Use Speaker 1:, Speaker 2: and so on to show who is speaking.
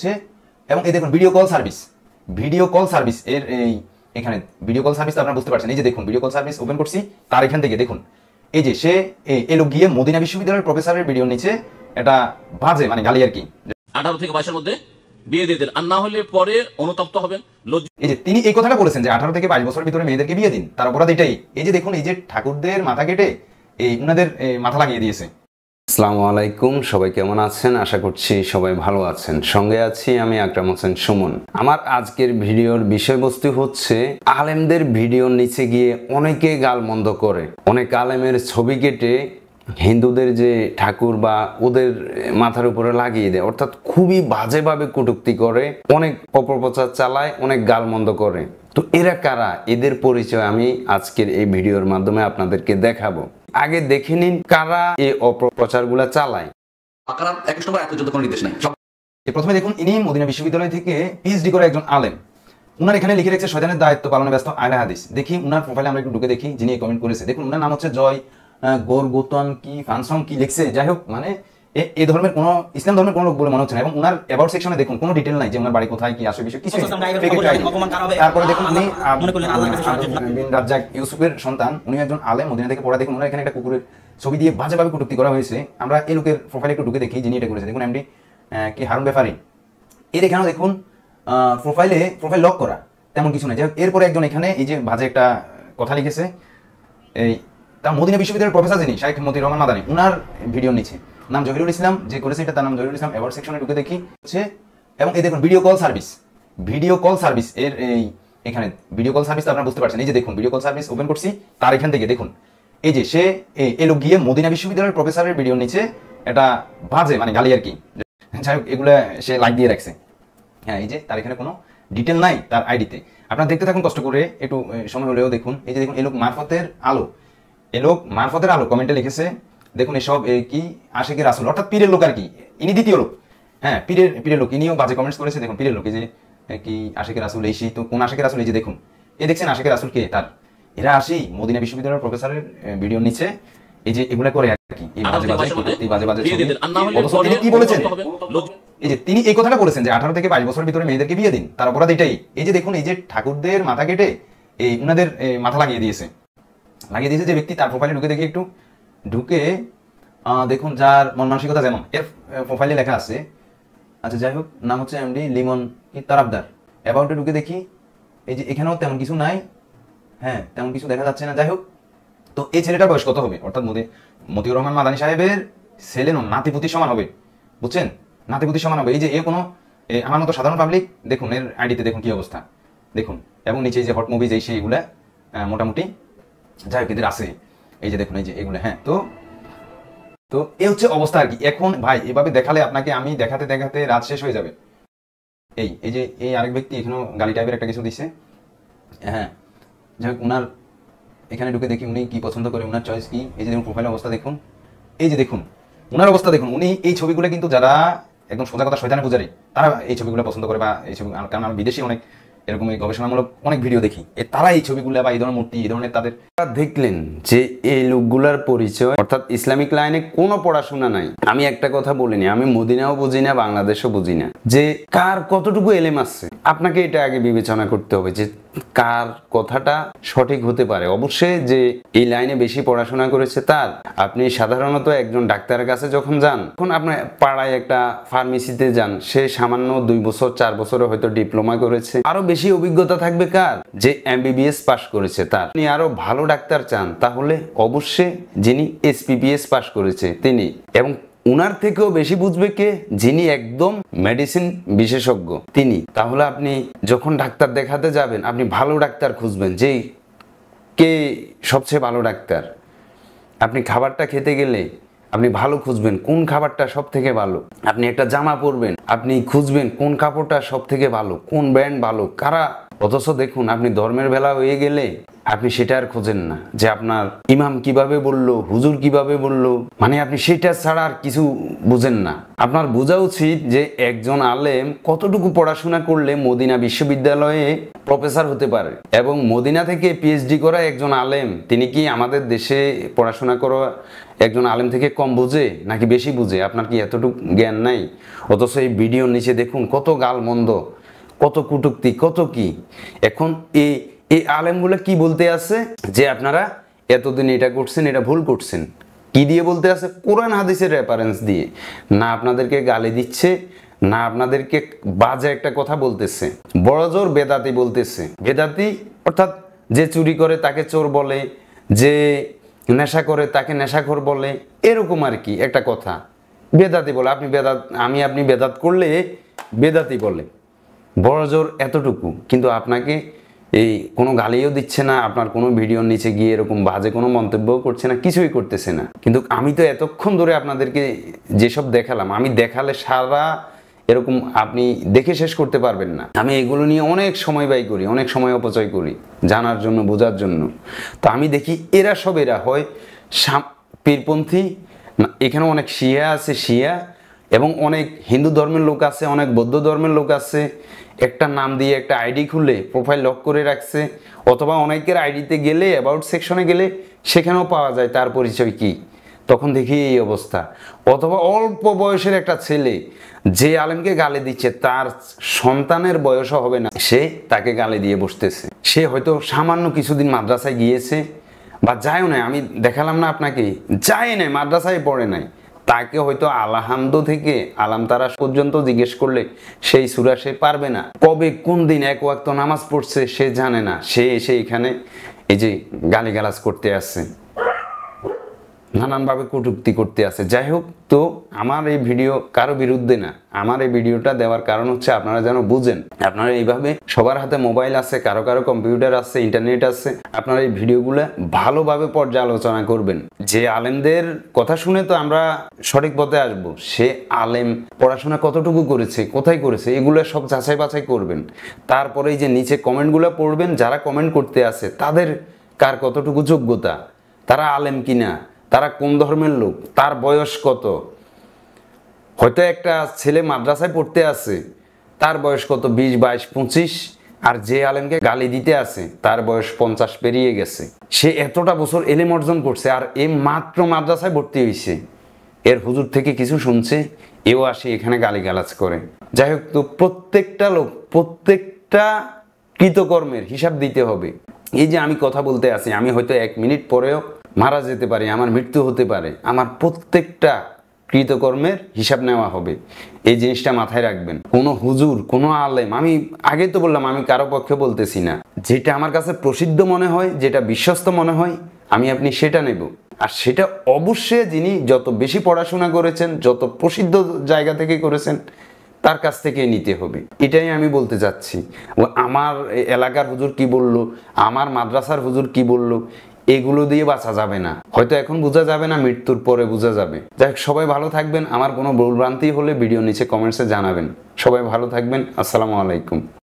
Speaker 1: হচ্ছে এবং এই দেখুন video call service video call service এর এই এখানে ভিডিও কল সার্ভিস আপনারা বুঝতে পারছেন এই যে দেখুন ভিডিও কল সার্ভিস ওপেন করছি তার এখান থেকে দেখুন এই যে সে এই লোক গিয়ে মদিনা বিশ্ববিদ্যালয়ের প্রফেসরের ভিডিও নিচে এটা ভাজে মানে গালি আর কি আঠারো থেকে বাইশের মধ্যে বিয়ে দিয়ে দিন আর না হলে পরে অনুতপ্ত হবেন এই যে তিনি এই কথাটা বলেছেন যে আঠারো থেকে বাইশ বছরের ভিতরে মেয়েদেরকে বিয়ে দিন তার অপরাধ এটাই এই যে দেখুন এই যে ঠাকুরদের মাথা কেটে এই উনাদের মাথা লাগিয়ে দিয়েছে আসসালামু আলাইকুম সবাই কেমন আছেন আশা করছি সবাই ভালো আছেন সঙ্গে আছি আমি আকরাম হোসেন সুমন আমার আজকের ভিডিওর বিষয়বস্তু হচ্ছে আলেমদের ভিডিওর নিচে গিয়ে অনেকে গালমন্দ করে অনেক আলেমের ছবি কেটে হিন্দুদের যে ঠাকুর বা ওদের মাথার উপরে লাগিয়ে দেয় অর্থাৎ খুবই বাজেভাবে কটুক্তি করে অনেক অপপ্রচার চালায় অনেক গালমন্দ করে তো এরা কারা এদের পরিচয় আমি আজকের এই ভিডিওর মাধ্যমে আপনাদেরকে দেখাবো আগে দেখে নিন কারা এই অপপ্রচারগুলো চালায় আকারাম একই সময় এত যুদ্ধ কোনো নির্দেশ নেই প্রথমে দেখুন ইনি মদিনা বিশ্ববিদ্যালয় থেকে পিএইচডি করে একজন আলেম উনার এখানে লিখে রেখেছে শয়তানের দায়িত্ব পালনে ব্যস্ত আয়রা হাদিস দেখি উনার প্রোফাইলে আমরা একটু ঢুকে দেখি যিনি কমেন্ট করেছে দেখুন উনার নাম হচ্ছে জয় গোর গোতন কি ফানসং কি লিখছে যাই হোক মানে এই ধর্মের কোন ইসলাম ধর্মের কোন লোক বলে মনে হচ্ছে না এবং ওনার অ্যাবাউট সেকশনে দেখুন কোনো ডিটেল নাই যে ওনার বাড়ি কোথায় কি আসবে বিষয় কিছু তারপরে দেখুন উনি বিন রাজ্জাক ইউসুফের সন্তান উনি একজন আলে মদিনা থেকে পড়া দেখুন ওনার এখানে একটা কুকুরের ছবি দিয়ে বাজেভাবে কটুক্তি করা হয়েছে আমরা এই লোকের প্রোফাইলে একটু ঢুকে দেখি যিনি এটা করেছে দেখুন এমডি কি হারুন ব্যাপারী এর এখানে দেখুন প্রোফাইলে প্রোফাইল লক করা তেমন কিছু নাই যাই এরপরে একজন এখানে এই যে বাজে একটা কথা লিখেছে এই তা মদিনা বিশ্ববিদ্যালয়ের প্রফেসর যিনি শাহেখ মতি রহমান মাদানি ওনার ভিডিও নিচ্ছে নাম জহিরুল ইসলাম যে করেছে এটা তার নাম জহিরুল ইসলাম অ্যাওয়ার্ড সেকশনে ঢুকে দেখি হচ্ছে এবং এই দেখুন video call service video call service এর এই এখানে ভিডিও কল সার্ভিস আপনারা বুঝতে পারছেন এই যে দেখুন ভিডিও কল সার্ভিস ওপেন করছি তার এখান থেকে দেখুন এই যে সে এই লোক গিয়ে মদিনা বিশ্ববিদ্যালয়ের প্রফেসরের ভিডিও নিচে এটা বাজে মানে গালি আর কি যাই হোক এগুলো সে লাইক দিয়ে রাখছে হ্যাঁ এই যে তার এখানে কোনো ডিটেল নাই তার আইডিতে আপনারা দেখতে থাকুন কষ্ট করে একটু সময় হলেও দেখুন এই যে দেখুন এই লোক মারফতের আলো এ লোক মারফতের আলো কমেন্টে লিখেছে দেখুন এসব কি আশেকের আসল অর্থাৎ পীরের লোক আর কি ইনি দ্বিতীয় লোক হ্যাঁ পীরের পীরের লোক ইনিও বাজে কমেন্টস করেছে দেখুন পীরের লোক যে কি আশেকের আসল এই তো কোন আশেকের আসল এই যে দেখুন এ দেখছেন আশেকের আসল কে তার এরা আসি মদিনা বিশ্ববিদ্যালয়ের প্রফেসরের ভিডিও নিচ্ছে এই যে এগুলা করে আর কি বাজে বাজে তিনি কি বলেছেন এই যে তিনি এই কথাটা বলেছেন যে আঠারো থেকে বাইশ বছরের ভিতরে মেয়েদেরকে বিয়ে দিন তার অপরাধ এটাই এই যে দেখুন এই যে ঠাকুরদের মাথা কেটে এই উনাদের মাথা লাগিয়ে দিয়েছে লাগিয়ে দিয়েছে যে ব্যক্তি তার প্রোফাইলে ঢুকে দেখে একটু ঢুকে দেখুন যার মন মানসিকতা যেমন এর প্রোফাইলে লেখা আছে আচ্ছা যাই হোক নাম হচ্ছে এমডি লিমন কি তারাবদার অ্যাবাউটে ঢুকে দেখি এই যে এখানেও তেমন কিছু নাই হ্যাঁ তেমন কিছু দেখা যাচ্ছে না যাই হোক তো এই ছেলেটার বয়স কত হবে অর্থাৎ মোদী মতিউর রহমান মাদানী সাহেবের ছেলে নন নাতিপুতি সমান হবে বুঝছেন নাতিপুতি সমান হবে এই যে এ কোনো আমার মতো সাধারণ পাবলিক দেখুন এর আইডিতে দেখুন কি অবস্থা দেখুন এবং নিচে যে হট মুভি যেই সেইগুলা মোটামুটি যাই হোক এদের আছে এই যে দেখুন এই যে এগুলো হ্যাঁ তো তো এ হচ্ছে অবস্থা আর কি এখন ভাই এভাবে দেখালে আপনাকে আমি দেখাতে দেখাতে রাত শেষ হয়ে যাবে এই এই যে এই আরেক ব্যক্তি এখানেও গাড়ি টাইপের একটা কিছু দিছে হ্যাঁ যাই ওনার এখানে ঢুকে দেখি উনি কি পছন্দ করে ওনার চয়েস কি এই যে দেখুন প্রোফাইলের অবস্থা দেখুন এই যে দেখুন ওনার অবস্থা দেখুন উনি এই ছবিগুলো কিন্তু যারা একদম সোজা কথা শয়তানে বুঝারে তারা এই ছবিগুলো পছন্দ করে বা এই ছবি কারণ আমি বিদেশি অনেক এরকম এই গবেষণামূলক অনেক ভিডিও দেখি এ তারা এই ছবিগুলো বা এই ধরনের মূর্তি এই ধরনের তাদের দেখলেন যে এই লোকগুলার পরিচয় অর্থাৎ ইসলামিক লাইনে কোনো পড়াশোনা নাই আমি একটা কথা বলিনি আমি মদিনাও বুঝি না বাংলাদেশও বুঝি না যে কার কতটুকু এলেম আছে আপনাকে এটা আগে বিবেচনা করতে হবে যে কার কথাটা সঠিক হতে পারে অবশ্যই যে এই লাইনে বেশি পড়াশোনা করেছে তার আপনি সাধারণত একজন ডাক্তারের কাছে যখন যান তখন আপনার পাড়ায় একটা ফার্মেসিতে যান সে সামান্য দুই বছর চার বছরে হয়তো ডিপ্লোমা করেছে আরো বেশি অভিজ্ঞতা থাকবে কার যে এমবিবিএস পাশ করেছে তার আপনি আরো ভালো ডাক্তার চান তাহলে অবশ্যই যিনি এসপিবিএস পাশ করেছে তিনি এবং উনার থেকেও বেশি বুঝবে কে যিনি একদম মেডিসিন বিশেষজ্ঞ তিনি তাহলে আপনি যখন ডাক্তার দেখাতে যাবেন আপনি ভালো ডাক্তার খুঁজবেন যেই কে সবচেয়ে ভালো ডাক্তার আপনি খাবারটা খেতে গেলে আপনি ভালো খুঁজবেন কোন খাবারটা সব থেকে ভালো আপনি একটা জামা পরবেন আপনি খুঁজবেন কোন কাপড়টা সব থেকে ভালো কোন ব্র্যান্ড ভালো কারা অথচ দেখুন আপনি ধর্মের বেলা হয়ে গেলে আপনি সেটা আর খোঁজেন না যে আপনার ইমাম কিভাবে বলল হুজুর কিভাবে বলল মানে আপনি সেটা ছাড়া আর কিছু বুঝেন না আপনার বোঝা উচিত যে একজন আলেম কতটুকু পড়াশোনা করলে মদিনা বিশ্ববিদ্যালয়ে প্রফেসর হতে পারে এবং মদিনা থেকে পিএইচডি করা একজন আলেম তিনি কি আমাদের দেশে পড়াশোনা করা একজন আলেম থেকে কম বুঝে নাকি বেশি বুঝে আপনার কি এতটুকু জ্ঞান নাই অথচ এই ভিডিওর নিচে দেখুন কত গাল মন্দ কত কুটুক্তি কত কি এখন এই এই আলেমগুলো কি বলতে আছে যে আপনারা এতদিন এটা করছেন এটা ভুল করছেন কি দিয়ে বলতে আছে কোরআন হাদিসের রেফারেন্স দিয়ে না আপনাদেরকে গালি দিচ্ছে না আপনাদেরকে বাজে একটা কথা বলতেছে বড় জোর বেদাতি বলতেছে বেদাতি অর্থাৎ যে চুরি করে তাকে চোর বলে যে নেশা করে তাকে নেশাখোর বলে এরকম আর কি একটা কথা বেদাতি বলে আপনি বেদাত আমি আপনি বেদাত করলে বেদাতি বলে বড় জোর এতটুকু কিন্তু আপনাকে এই কোনো গালিও দিচ্ছে না আপনার কোনো ভিডিওর নিচে গিয়ে এরকম বাজে কোনো মন্তব্যও করছে না কিছুই করতেছে না কিন্তু আমি তো এতক্ষণ ধরে আপনাদেরকে যেসব দেখালাম আমি দেখালে সারা এরকম আপনি দেখে শেষ করতে পারবেন না আমি এগুলো নিয়ে অনেক সময় ব্যয় করি অনেক সময় অপচয় করি জানার জন্য বোঝার জন্য তো আমি দেখি এরা সব এরা হয় পীরপন্থী এখানে অনেক শিয়া আছে শিয়া এবং অনেক হিন্দু ধর্মের লোক আছে অনেক বৌদ্ধ ধর্মের লোক আছে একটা নাম দিয়ে একটা আইডি খুলে প্রোফাইল লক করে রাখছে অথবা অনেকের আইডিতে গেলে অ্যাবাউট সেকশনে গেলে সেখানেও পাওয়া যায় তার পরিচয় কী তখন দেখি এই অবস্থা অথবা অল্প বয়সের একটা ছেলে যে আলেমকে গালি দিচ্ছে তার সন্তানের বয়সও হবে না সে তাকে গালি দিয়ে বসতেছে সে হয়তো সামান্য কিছুদিন মাদ্রাসায় গিয়েছে বা যায়ও নাই আমি দেখালাম না আপনাকে যায় নাই মাদ্রাসায় পড়ে নাই তাকে হয়তো আলাহামদু থেকে আলাম তারা পর্যন্ত জিজ্ঞেস করলে সেই সুরা সে পারবে না কবে কোন দিন এক ওয়াক্ত নামাজ পড়ছে সে জানে না সে এসে এখানে এই যে গালিগালাজ করতে আসছে নানানভাবে কটুক্তি করতে আছে যাই হোক তো আমার এই ভিডিও কারো বিরুদ্ধে না আমার এই ভিডিওটা দেওয়ার কারণ হচ্ছে আপনারা যেন বুঝেন আপনারা এইভাবে সবার হাতে মোবাইল আছে কারো কারো কম্পিউটার আছে ইন্টারনেট আছে আপনারা এই ভিডিওগুলো ভালোভাবে পর্যালোচনা করবেন যে আলেমদের কথা শুনে তো আমরা সঠিক পথে আসব সে আলেম পড়াশোনা কতটুকু করেছে কোথায় করেছে এগুলো সব যাচাই বাছাই করবেন তারপরে যে নিচে কমেন্টগুলো পড়বেন যারা কমেন্ট করতে আছে তাদের কার কতটুকু যোগ্যতা তারা আলেম কিনা তারা কোন ধর্মের লোক তার বয়স কত হয়তো একটা ছেলে মাদ্রাসায় পড়তে আছে তার বয়স কত বিশ বাইশ পঁচিশ আর যে আলেমকে গালি দিতে আছে তার বয়স পঞ্চাশ পেরিয়ে গেছে সে এতটা বছর এলেম অর্জন করছে আর এ মাত্র মাদ্রাসায় ভর্তি হয়েছে এর হুজুর থেকে কিছু শুনছে এও আসে এখানে গালিগালাজ করে যাই হোক তো প্রত্যেকটা লোক প্রত্যেকটা কৃতকর্মের হিসাব দিতে হবে এই যে আমি কথা বলতে আসি আমি হয়তো এক মিনিট পরেও মারা যেতে পারে আমার মৃত্যু হতে পারে আমার প্রত্যেকটা কৃতকর্মের হিসাব নেওয়া হবে এই জিনিসটা মাথায় রাখবেন কোনো হুজুর কোনো আলেম আমি আগে তো বললাম আমি কারো পক্ষে বলতেছি না যেটা আমার কাছে প্রসিদ্ধ মনে হয় যেটা বিশ্বস্ত মনে হয় আমি আপনি সেটা নেব আর সেটা অবশ্যই যিনি যত বেশি পড়াশোনা করেছেন যত প্রসিদ্ধ জায়গা থেকে করেছেন তার কাছ থেকে নিতে হবে এটাই আমি বলতে চাচ্ছি আমার এলাকার হুজুর কি বলল আমার মাদ্রাসার হুজুর কি বলল এগুলো দিয়ে বাঁচা যাবে না হয়তো এখন বোঝা যাবে না মৃত্যুর পরে বোঝা যাবে যাই সবাই ভালো থাকবেন আমার কোনো ভুলভ্রান্তি হলে ভিডিও নিচে কমেন্টসে জানাবেন সবাই ভালো থাকবেন আসসালামু আলাইকুম